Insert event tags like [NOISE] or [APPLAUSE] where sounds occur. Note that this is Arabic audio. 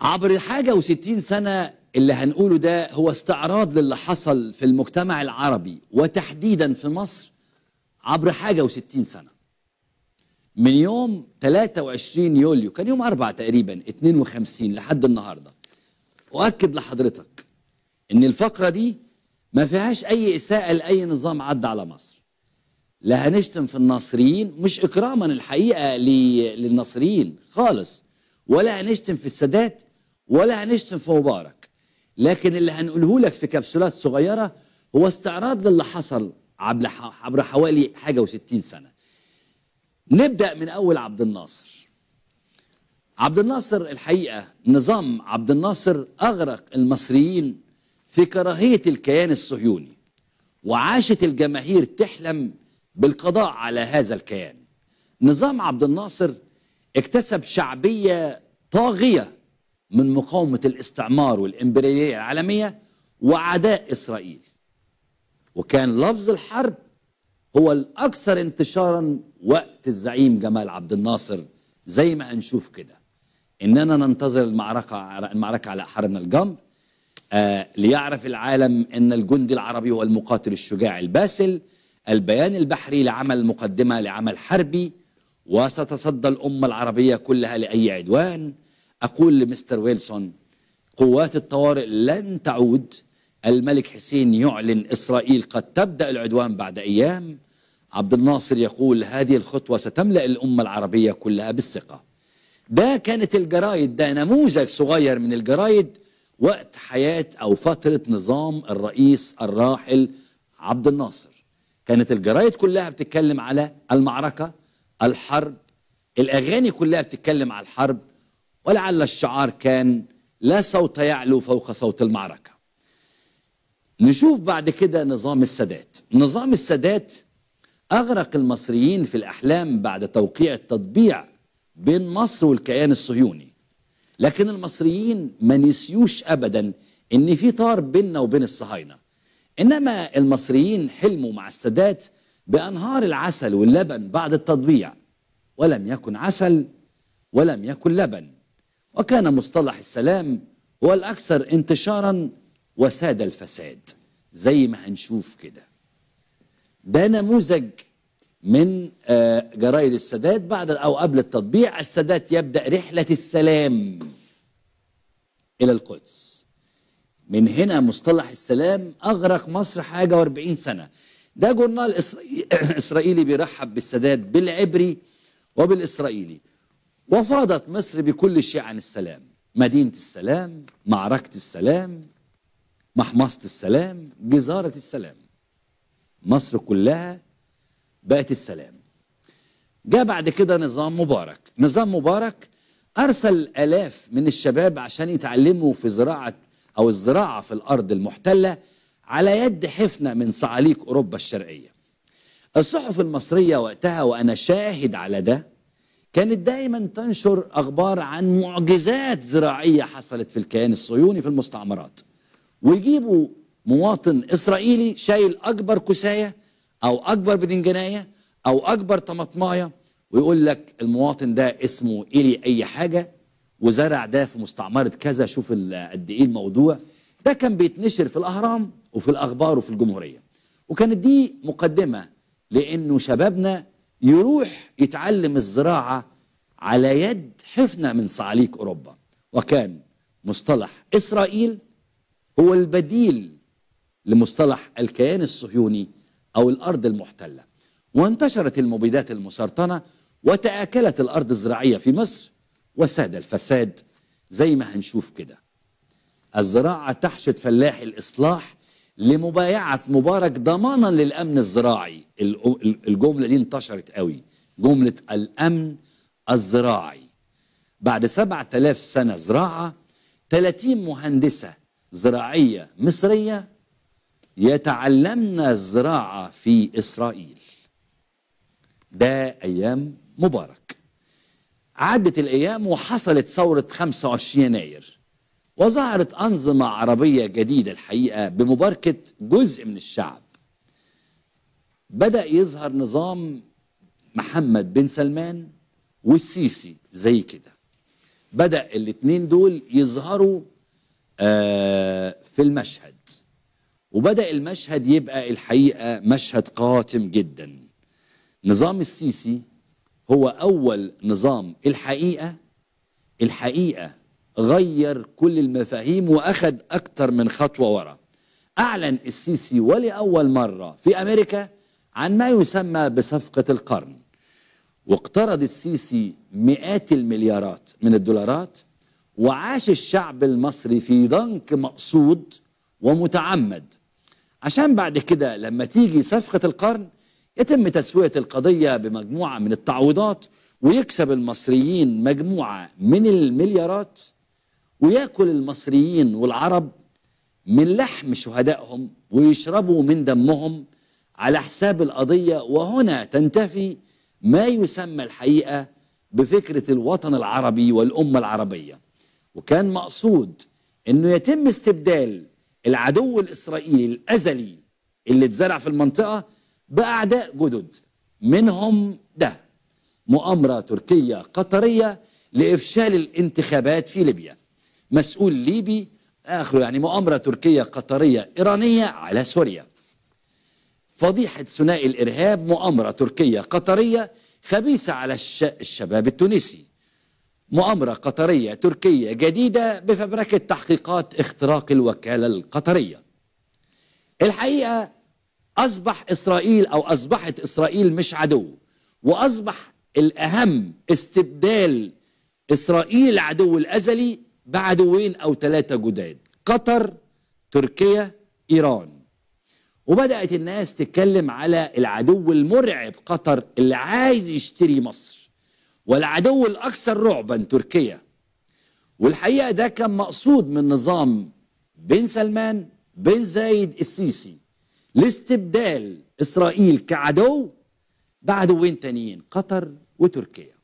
عبر حاجة وستين سنة اللي هنقوله ده هو استعراض للي حصل في المجتمع العربي وتحديدا في مصر عبر حاجة وستين سنة من يوم 23 يوليو كان يوم أربعة تقريبا 52 لحد النهاردة أؤكد لحضرتك إن الفقرة دي ما فيهاش أي إساءة لأي نظام عدى على مصر لا هنشتم في الناصريين مش إكراما الحقيقة للناصريين خالص ولا هنشتم في السادات ولا هنشتم في مبارك لكن اللي هنقوله لك في كبسولات صغيرة هو استعراض للي حصل عبر حوالي حاجة وستين سنة نبدأ من أول عبد الناصر عبد الناصر الحقيقة نظام عبد الناصر أغرق المصريين في كراهية الكيان الصهيوني وعاشت الجماهير تحلم بالقضاء على هذا الكيان نظام عبد الناصر اكتسب شعبية طاغية من مقاومة الاستعمار والإمبريالية العالمية وعداء إسرائيل وكان لفظ الحرب هو الأكثر انتشارا وقت الزعيم جمال عبد الناصر زي ما هنشوف كده إننا ننتظر المعركة المعركة على حرم الجمر آه ليعرف العالم أن الجندي العربي هو المقاتل الشجاع الباسل البيان البحري لعمل مقدمة لعمل حربي وستصدى الأمة العربية كلها لأي عدوان أقول لمستر ويلسون قوات الطوارئ لن تعود الملك حسين يعلن إسرائيل قد تبدأ العدوان بعد أيام عبد الناصر يقول هذه الخطوة ستملأ الأمة العربية كلها بالثقة ده كانت الجرايد ده نموذج صغير من الجرايد وقت حياة أو فترة نظام الرئيس الراحل عبد الناصر كانت الجرايد كلها بتتكلم على المعركة الحرب الأغاني كلها بتتكلم على الحرب ولعل الشعار كان لا صوت يعلو فوق صوت المعركة نشوف بعد كده نظام السادات نظام السادات أغرق المصريين في الأحلام بعد توقيع التطبيع بين مصر والكيان الصهيوني لكن المصريين ما نسيوش أبدا إن في طار بيننا وبين الصهاينة إنما المصريين حلموا مع السادات بأنهار العسل واللبن بعد التطبيع ولم يكن عسل ولم يكن لبن وكان مصطلح السلام هو الأكثر انتشارا وساد الفساد زي ما هنشوف كده ده نموذج من آه، جرائد السادات بعد أو قبل التطبيع السادات يبدأ رحلة السلام إلى القدس من هنا مصطلح السلام أغرق مصر حاجة واربعين سنة ده جورنال [CLEARS THROAT] إسرائيلي بيرحب بالسادات بالعبري وبالإسرائيلي وفاضت مصر بكل شيء عن السلام مدينة السلام معركة السلام محمصة السلام جزارة السلام مصر كلها بقت السلام جاء بعد كده نظام مبارك نظام مبارك أرسل ألاف من الشباب عشان يتعلموا في زراعة أو الزراعة في الأرض المحتلة على يد حفنة من صعاليك أوروبا الشرقية الصحف المصرية وقتها وأنا شاهد على ده كانت دائما تنشر اخبار عن معجزات زراعيه حصلت في الكيان الصهيوني في المستعمرات ويجيبوا مواطن اسرائيلي شايل اكبر كسايه او اكبر بدنجنايه او اكبر طماطمايه ويقول لك المواطن ده اسمه الي اي حاجه وزرع ده في مستعمره كذا شوف قد ايه الموضوع ده كان بيتنشر في الاهرام وفي الاخبار وفي الجمهوريه وكانت دي مقدمه لانه شبابنا يروح يتعلم الزراعة على يد حفنة من صعاليك أوروبا وكان مصطلح إسرائيل هو البديل لمصطلح الكيان الصهيوني أو الأرض المحتلة وانتشرت المبيدات المسرطنة وتآكلت الأرض الزراعية في مصر وساد الفساد زي ما هنشوف كده الزراعة تحشد فلاح الإصلاح لمبايعة مبارك ضمانا للأمن الزراعي الجملة دي انتشرت قوي جملة الأمن الزراعي بعد 7000 سنة زراعة 30 مهندسة زراعية مصرية يتعلمن الزراعة في إسرائيل ده أيام مبارك عدت الأيام وحصلت ثورة 25 يناير وظهرت أنظمة عربية جديدة الحقيقة بمباركة جزء من الشعب بدأ يظهر نظام محمد بن سلمان والسيسي زي كده بدأ الاتنين دول يظهروا آه في المشهد وبدأ المشهد يبقى الحقيقة مشهد قاتم جدا نظام السيسي هو أول نظام الحقيقة الحقيقة غير كل المفاهيم واخد اكتر من خطوه ورا اعلن السيسي ولاول مره في امريكا عن ما يسمى بصفقه القرن واقترض السيسي مئات المليارات من الدولارات وعاش الشعب المصري في ضنك مقصود ومتعمد عشان بعد كده لما تيجي صفقة القرن يتم تسوية القضية بمجموعة من التعويضات ويكسب المصريين مجموعة من المليارات وياكل المصريين والعرب من لحم شهدائهم ويشربوا من دمهم على حساب القضية وهنا تنتفي ما يسمى الحقيقة بفكرة الوطن العربي والأمة العربية وكان مقصود أنه يتم استبدال العدو الإسرائيلي الأزلي اللي اتزرع في المنطقة بأعداء جدد منهم ده مؤامرة تركية قطرية لإفشال الانتخابات في ليبيا مسؤول ليبي آخر يعني مؤامرة تركية قطرية إيرانية على سوريا فضيحة ثنائي الإرهاب مؤامرة تركية قطرية خبيثة على الش... الشباب التونسي مؤامرة قطرية تركية جديدة بفبركة تحقيقات اختراق الوكالة القطرية الحقيقة أصبح إسرائيل أو أصبحت إسرائيل مش عدو وأصبح الأهم استبدال إسرائيل العدو الأزلي بعدوين أو ثلاثة جداد قطر تركيا إيران وبدأت الناس تتكلم على العدو المرعب قطر اللي عايز يشتري مصر والعدو الأكثر رعبا تركيا والحقيقة ده كان مقصود من نظام بن سلمان بن زايد السيسي لاستبدال إسرائيل كعدو بعدوين تانيين قطر وتركيا